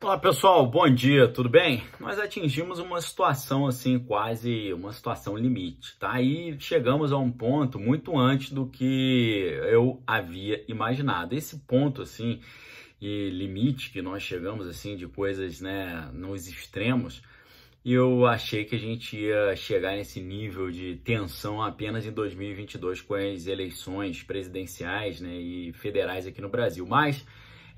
Olá pessoal, bom dia, tudo bem? Nós atingimos uma situação assim, quase uma situação limite, tá? E chegamos a um ponto muito antes do que eu havia imaginado. Esse ponto assim e limite que nós chegamos assim de coisas, né, nos extremos, eu achei que a gente ia chegar nesse nível de tensão apenas em 2022 com as eleições presidenciais, né, e federais aqui no Brasil. Mas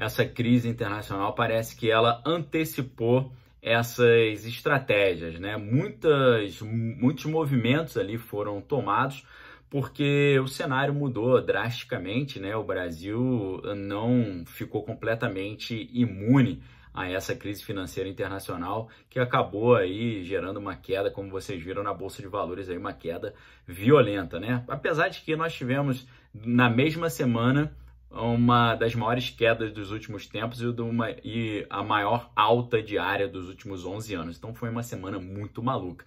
essa crise internacional parece que ela antecipou essas estratégias, né? Muitas, muitos movimentos ali foram tomados porque o cenário mudou drasticamente, né? O Brasil não ficou completamente imune a essa crise financeira internacional que acabou aí gerando uma queda, como vocês viram na bolsa de valores aí, uma queda violenta, né? Apesar de que nós tivemos na mesma semana uma das maiores quedas dos últimos tempos e, uma, e a maior alta diária dos últimos 11 anos. Então foi uma semana muito maluca.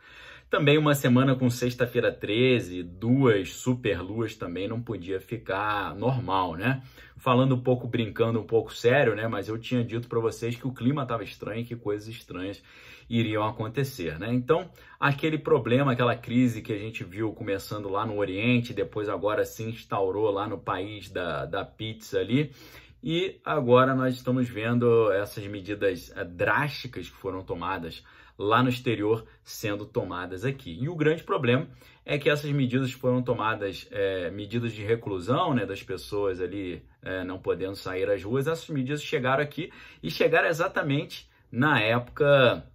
Também uma semana com sexta-feira 13, duas superluas também não podia ficar normal, né? Falando um pouco brincando, um pouco sério, né? Mas eu tinha dito para vocês que o clima estava estranho e que coisas estranhas iriam acontecer, né? Então, aquele problema, aquela crise que a gente viu começando lá no Oriente, depois agora se instaurou lá no país da, da pizza ali, e agora nós estamos vendo essas medidas eh, drásticas que foram tomadas lá no exterior sendo tomadas aqui. E o grande problema é que essas medidas foram tomadas, é, medidas de reclusão né, das pessoas ali é, não podendo sair às ruas, essas medidas chegaram aqui e chegaram exatamente na época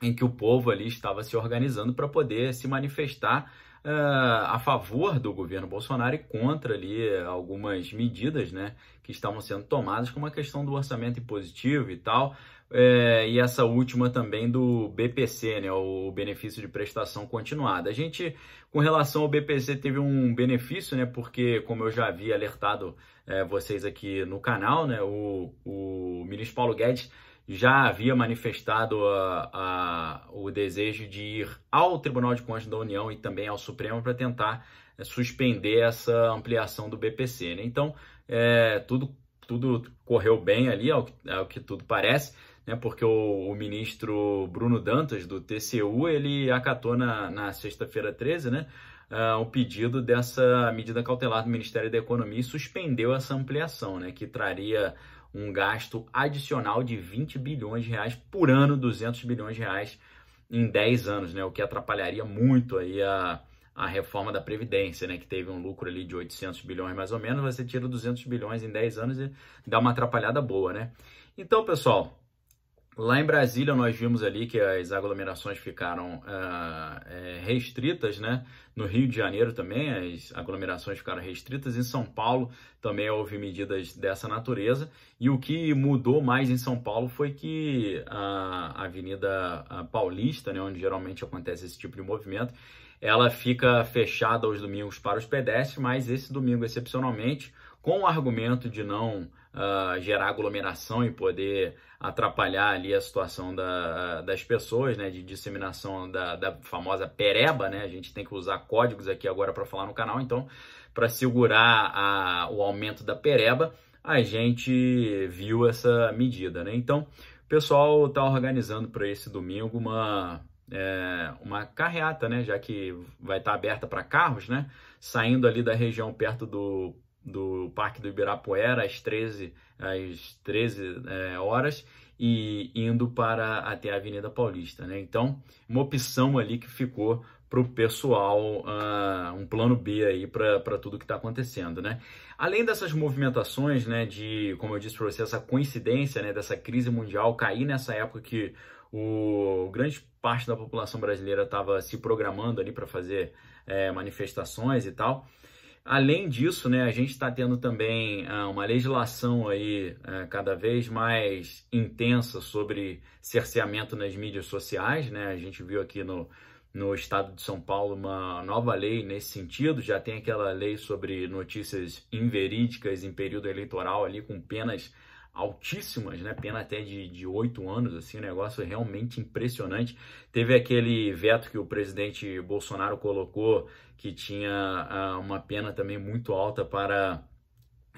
em que o povo ali estava se organizando para poder se manifestar uh, a favor do governo Bolsonaro e contra ali eh, algumas medidas né, que estavam sendo tomadas, como a questão do orçamento impositivo e tal, é, e essa última também do BPC, né, o benefício de prestação continuada. A gente, com relação ao BPC, teve um benefício, né, porque, como eu já havia alertado é, vocês aqui no canal, né, o, o ministro Paulo Guedes já havia manifestado a, ah, a, ah, o desejo de ir ao Tribunal de Contas da União e também ao Supremo para tentar eh, suspender essa ampliação do BPC. Né? Então, é, tudo, tudo correu bem ali, ao que, ao que tudo parece, né? porque o, o, ministro Bruno Dantas, do TCU, ele acatou na, na sexta-feira 13, né? uh, pedido dessa medida cautelar do Ministério da Economia e suspendeu essa ampliação, né, que traria um gasto adicional de 20 bilhões de reais por ano, 200 bilhões de reais em 10 anos, né, o que atrapalharia muito aí a, a reforma da Previdência, né, que teve um lucro ali de 800 bilhões mais ou menos, você tira 200 bilhões em 10 anos e dá uma atrapalhada boa, né? Então, pessoal, Lá em Brasília, nós vimos ali que as aglomerações ficaram uh, restritas, né? No Rio de Janeiro também, as aglomerações ficaram restritas. Em São Paulo também houve medidas dessa natureza. E o que mudou mais em São Paulo foi que a Avenida Paulista, né, onde geralmente acontece esse tipo de movimento, ela fica fechada aos domingos para os pedestres, mas esse domingo, excepcionalmente, com o argumento de não uh, gerar aglomeração e poder atrapalhar ali a situação da, ah, das pessoas, né, de disseminação da, da, famosa pereba, né, a gente tem que usar códigos aqui agora para falar no canal, então para segurar a, o aumento da pereba, a gente viu essa medida, né, então o pessoal está organizando para esse domingo uma é, uma carreata, né? Já que vai estar tá aberta para carros, né? Saindo ali da região perto do do Parque do Ibirapuera às 13, às 13 é, horas e indo para até a Avenida Paulista, né? Então, uma opção ali que ficou para o pessoal, uh, um plano B aí para tudo que está acontecendo, né? Além dessas movimentações, né, de, como eu disse para você, essa coincidência, né, dessa crise mundial cair nessa época que o grande parte da população brasileira estava se programando ali para fazer é, manifestações e tal. Além disso, né, a gente está tendo também ah, uma legislação aí ah, cada vez mais intensa sobre cerceamento nas mídias sociais, né? A gente viu aqui no, no estado de São Paulo uma nova lei nesse sentido, já tem aquela lei sobre notícias inverídicas em período eleitoral ali com penas altíssimas, né? Pena até de oito anos, assim, um negócio realmente impressionante. Teve aquele veto que o presidente Bolsonaro colocou, que tinha ah, uma pena também muito alta para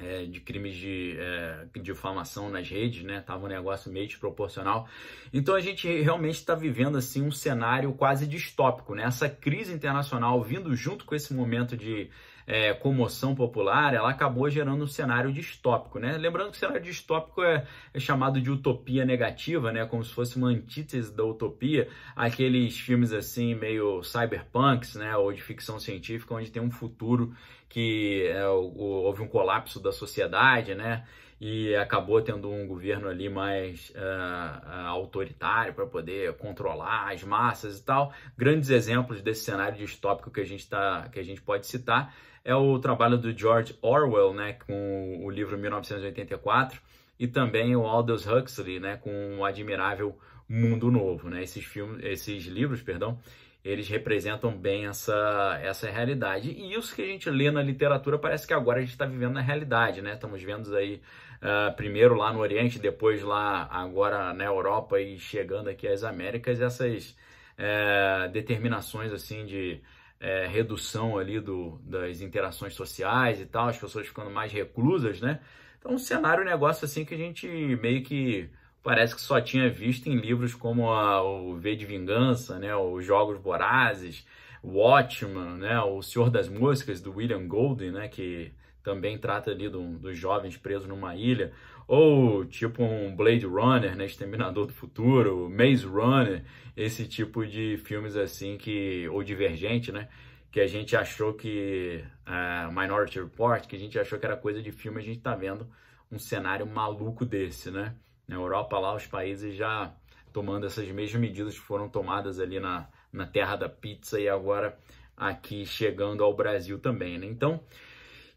é, de crimes de, é, difamação nas redes, né? Tava um negócio meio desproporcional. Então a gente realmente está vivendo assim um cenário quase distópico, né? Essa crise internacional vindo junto com esse momento de é, comoção popular, ela acabou gerando um cenário distópico, né? Lembrando que o cenário distópico é, é, chamado de utopia negativa, né? Como se fosse uma antítese da utopia, aqueles filmes assim meio cyberpunks, né? Ou de ficção científica, onde tem um futuro que é, houve um colapso da sociedade, né? e acabou tendo um governo ali mais uh, autoritário para poder controlar as massas e tal. Grandes exemplos desse cenário distópico que a gente, tá, que a gente pode citar é o trabalho do George Orwell, né, com o livro 1984, e também o Aldous Huxley, né, com o admirável Mundo Novo, né? Esses filmes, esses livros, perdão, eles representam bem essa, essa realidade. E isso que a gente lê na literatura parece que agora a gente está vivendo na realidade, né? Estamos vendo aí uh, primeiro lá no Oriente, depois lá agora na Europa e chegando aqui às Américas, essas uh, determinações assim de uh, redução ali do, das interações sociais e tal, as pessoas ficando mais reclusas, né? Então, um cenário, um negócio assim que a gente meio que parece que só tinha visto em livros como a, o V de Vingança, né, os Jogos Vorazes, Watchman, né, o Senhor das Moscas, do William Golden, né, que também trata ali do, dos jovens presos numa ilha, ou tipo um Blade Runner, né, Exterminador do Futuro, Maze Runner, esse tipo de filmes assim que, ou Divergente, né, que a gente achou que, uh, Minority Report, que a gente achou que era coisa de filme, a gente tá vendo um cenário maluco desse, né. Na Europa, lá, os países já tomando essas mesmas medidas que foram tomadas ali na, na terra da pizza e agora aqui chegando ao Brasil também, né? Então,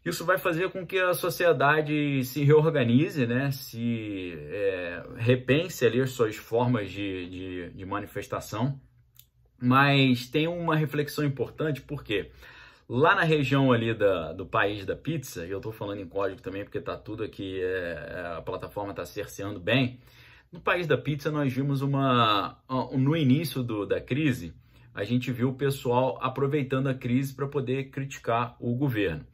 isso vai fazer com que a sociedade se reorganize, né? se é, repense ali as suas formas de, de, de manifestação, mas tem uma reflexão importante, porque quê? Lá na região ali da, do país da pizza, e eu estou falando em código também porque tá tudo aqui, é, é a plataforma está cerceando bem. No país da pizza nós vimos uma, no início do, da crise, a gente viu o pessoal aproveitando a crise para poder criticar o governo.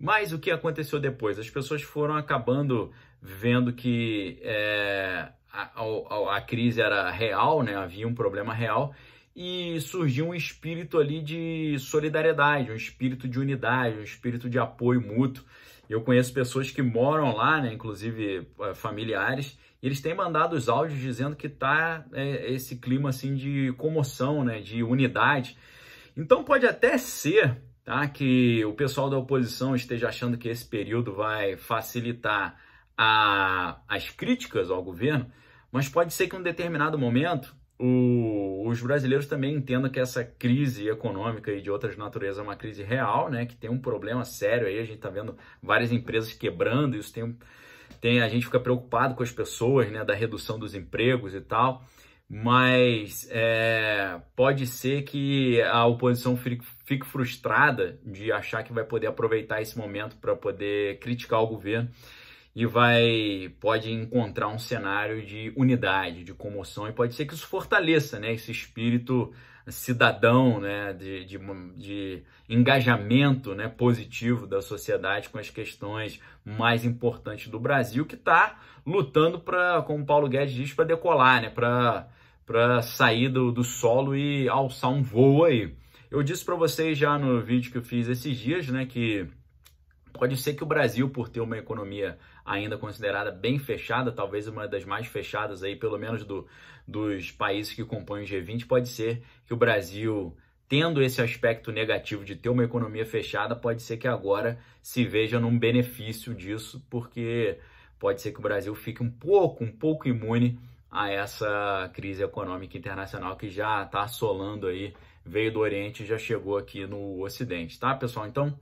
Mas o que aconteceu depois? As pessoas foram acabando vendo que é, a, a, a, crise era real, né? havia um problema real, e surgiu um espírito ali de solidariedade, um espírito de unidade, um espírito de apoio mútuo. Eu conheço pessoas que moram lá, né, inclusive eh, familiares, e eles têm mandado os áudios dizendo que tá é, esse clima assim de comoção, né, de unidade. Então pode até ser, tá, que o pessoal da oposição esteja achando que esse período vai facilitar a, as críticas ao governo, mas pode ser que em um determinado momento o, os brasileiros também entendam que essa crise econômica e de outras naturezas é uma crise real, né? Que tem um problema sério aí, a gente tá vendo várias empresas quebrando, isso tem, tem a gente fica preocupado com as pessoas, né? Da redução dos empregos e tal, mas é, pode ser que a oposição fique, fique frustrada de achar que vai poder aproveitar esse momento para poder criticar o governo e vai pode encontrar um cenário de unidade, de comoção e pode ser que isso fortaleça, né, esse espírito cidadão, né, de, de, de engajamento, né, positivo da sociedade com as questões mais importantes do Brasil que está lutando para, como o Paulo Guedes diz, para decolar, né, para para sair do, do solo e alçar um voo aí. Eu disse para vocês já no vídeo que eu fiz esses dias, né, que pode ser que o Brasil, por ter uma economia ainda considerada bem fechada, talvez uma das mais fechadas aí, pelo menos do, dos países que compõem o G20, pode ser que o Brasil, tendo esse aspecto negativo de ter uma economia fechada, pode ser que agora se veja num benefício disso, porque pode ser que o Brasil fique um pouco, um pouco imune a essa crise econômica internacional que já está assolando aí, veio do Oriente e já chegou aqui no Ocidente, tá, pessoal? Então,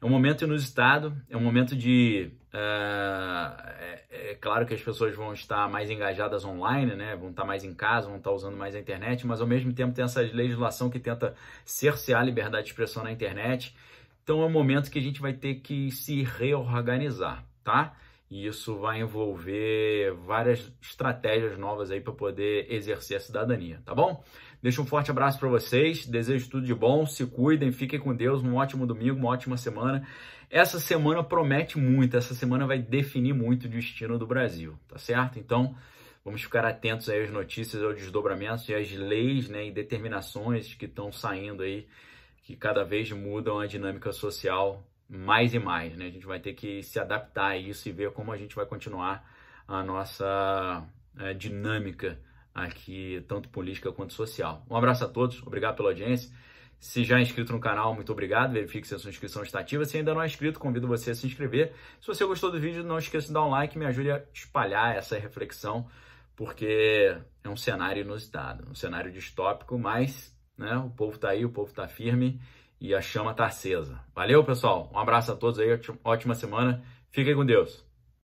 é um momento inusitado, é um momento de. Uh, é, é, claro que as pessoas vão estar mais engajadas online, né? vão estar mais em casa, vão estar usando mais a internet, mas ao mesmo tempo tem essa legislação que tenta cercear a liberdade de expressão na internet. Então é um momento que a gente vai ter que se reorganizar, tá? E isso vai envolver várias estratégias novas aí para poder exercer a cidadania, tá bom? Deixo um forte abraço para vocês, desejo tudo de bom, se cuidem, fiquem com Deus, um ótimo domingo, uma ótima semana. Essa semana promete muito, essa semana vai definir muito o destino do Brasil, tá certo? Então, vamos ficar atentos aí às notícias, aos desdobramentos e às leis né, e determinações que estão saindo aí, que cada vez mudam a dinâmica social mais e mais, né? A gente vai ter que se adaptar a isso e ver como a gente vai continuar a nossa eh, dinâmica aqui, tanto política quanto social. Um abraço a todos, obrigado pela audiência. Se já é inscrito no canal, muito obrigado. Verifique se a sua inscrição está ativa. Se ainda não é inscrito, convido você a se inscrever. Se você gostou do vídeo, não esqueça de dar um like, me ajude a espalhar essa reflexão, porque é um cenário inusitado, um cenário distópico, mas né, o povo está aí, o povo está firme e a chama está acesa. Valeu, pessoal. Um abraço a todos aí, ótima semana. Fiquem com Deus.